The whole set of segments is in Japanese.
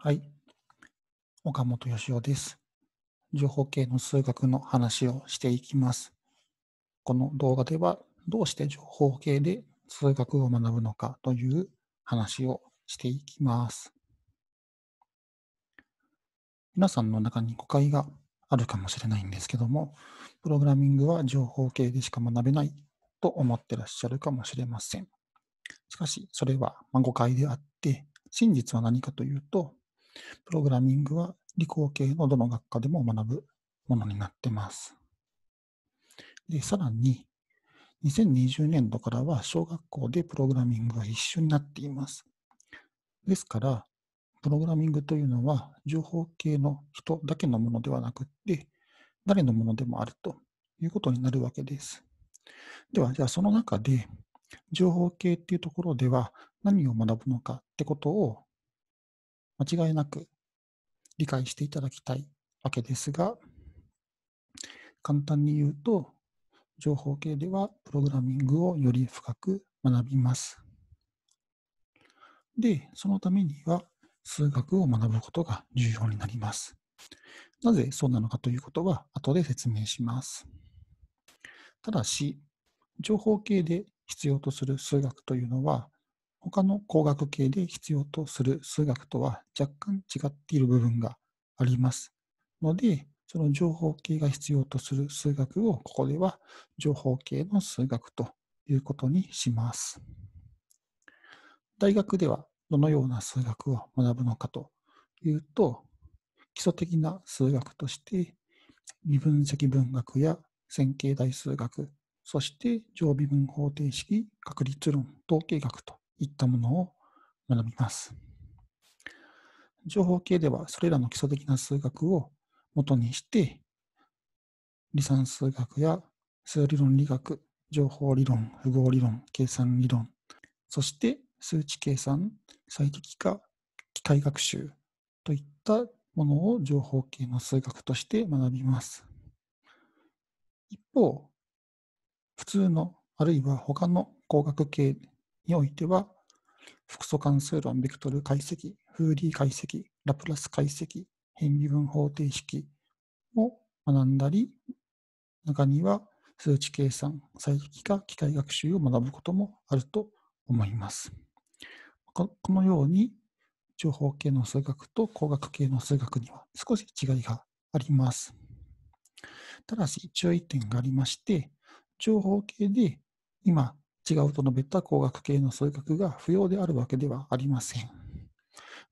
はい。岡本義雄です。情報系の数学の話をしていきます。この動画では、どうして情報系で数学を学ぶのかという話をしていきます。皆さんの中に誤解があるかもしれないんですけども、プログラミングは情報系でしか学べないと思ってらっしゃるかもしれません。しかし、それは誤解であって、真実は何かというと、プログラミングは理工系のどの学科でも学ぶものになってます。でさらに、2020年度からは小学校でプログラミングが一緒になっています。ですから、プログラミングというのは情報系の人だけのものではなくって、誰のものでもあるということになるわけです。では、じゃあその中で、情報系っていうところでは何を学ぶのかってことを間違いなく理解していただきたいわけですが、簡単に言うと、情報系ではプログラミングをより深く学びます。で、そのためには数学を学ぶことが重要になります。なぜそうなのかということは後で説明します。ただし、情報系で必要とする数学というのは他の工学系で必要とする数学とは若干違っている部分がありますので、その情報系が必要とする数学をここでは情報系の数学ということにします。大学ではどのような数学を学ぶのかというと、基礎的な数学として微分積分学や線形代数学、そして常微分方程式、確率論、統計学といったものを学びます。情報系ではそれらの基礎的な数学を元にして離散数学や数理論理学、情報理論、符号理論、計算理論、そして数値計算、最適化、機械学習といったものを情報系の数学として学びます。一方、普通のあるいは他の工学系においては、複素関数論ベクトル解析、フーリー解析、ラプラス解析、変微分方程式を学んだり、中には数値計算、最適化、機械学習を学ぶこともあると思います。このように、情報系の数学と工学系の数学には少し違いがあります。ただし注意点がありまして、情報系で今違うと述べた工学系の数学が不要であるわけではありません。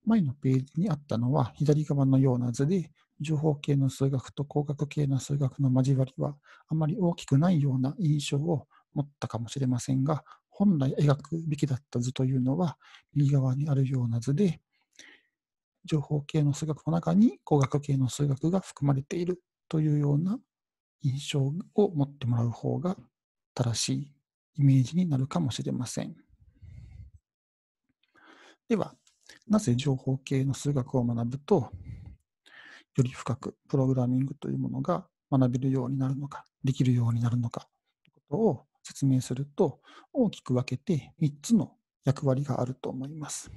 前のページにあったのは左側のような図で、情報系の数学と工学系の数学の交わりはあまり大きくないような印象を持ったかもしれませんが、本来描くべきだった図というのは右側にあるような図で、情報系の数学の中に工学系の数学が含まれているというような印象を持ってもらう方が正しいイメージになるかもしれません。では、なぜ情報系の数学を学ぶと、より深くプログラミングというものが学べるようになるのか、できるようになるのかということを説明すると、大きく分けて3つの役割があると思います。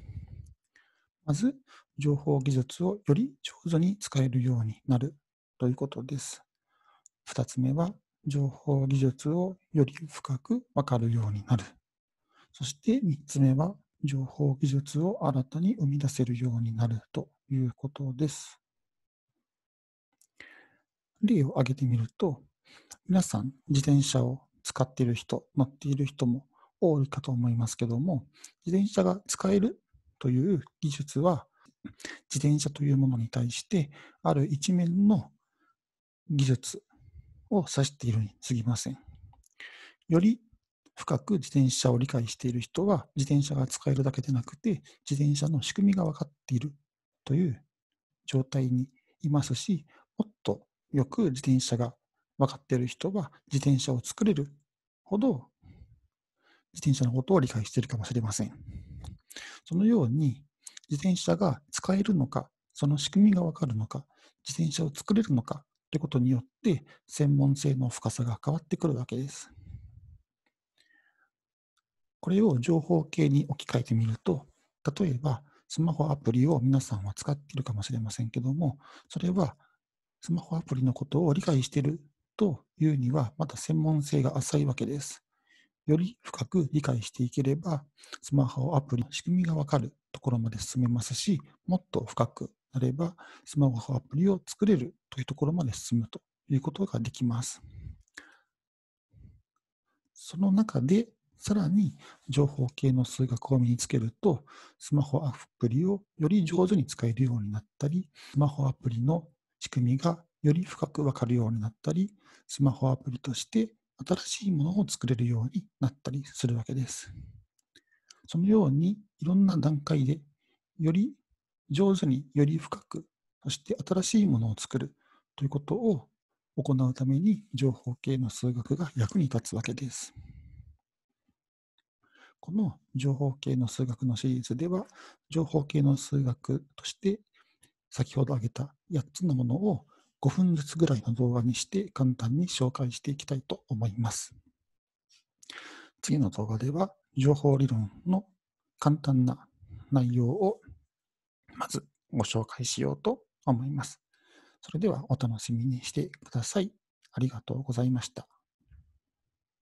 まず、情報技術をより上手に使えるようになるということです。2つ目は、情報技術をより深くわかるようになる。そして3つ目は、情報技術を新たに生み出せるようになるということです。例を挙げてみると、皆さん自転車を使っている人、乗っている人も多いかと思いますけども、自転車が使えるという技術は、自転車というものに対して、ある一面の技術を指しているに過ぎません。より深く自転車を理解している人は自転車が使えるだけでなくて自転車の仕組みが分かっているという状態にいますしもっとよく自転車が分かっている人は自転車を作れるほど自転車のことを理解しているかもしれませんそのように自転車が使えるのかその仕組みが分かるのか自転車を作れるのかということによって専門性の深さが変わってくるわけです。これを情報系に置き換えてみると、例えばスマホアプリを皆さんは使っているかもしれませんけども、それはスマホアプリのことを理解しているというには、また専門性が浅いわけです。より深く理解していければ、スマホアプリの仕組みがわかるところまで進めますし、もっと深くあれば、スマホアプリを作れるというところまで進むということができます。その中で、さらに情報系の数学を身につけると、スマホアプリをより上手に使えるようになったり、スマホアプリの仕組みがより深くわかるようになったり、スマホアプリとして新しいものを作れるようになったりするわけです。そのようにいろんな段階でより上手により深く、そして新しいものを作るということを行うために情報系の数学が役に立つわけです。この情報系の数学のシリーズでは、情報系の数学として先ほど挙げた8つのものを5分ずつぐらいの動画にして簡単に紹介していきたいと思います。次の動画では、情報理論の簡単な内容をまずご紹介しようと思います。それではお楽しみにしてください。ありがとうございました。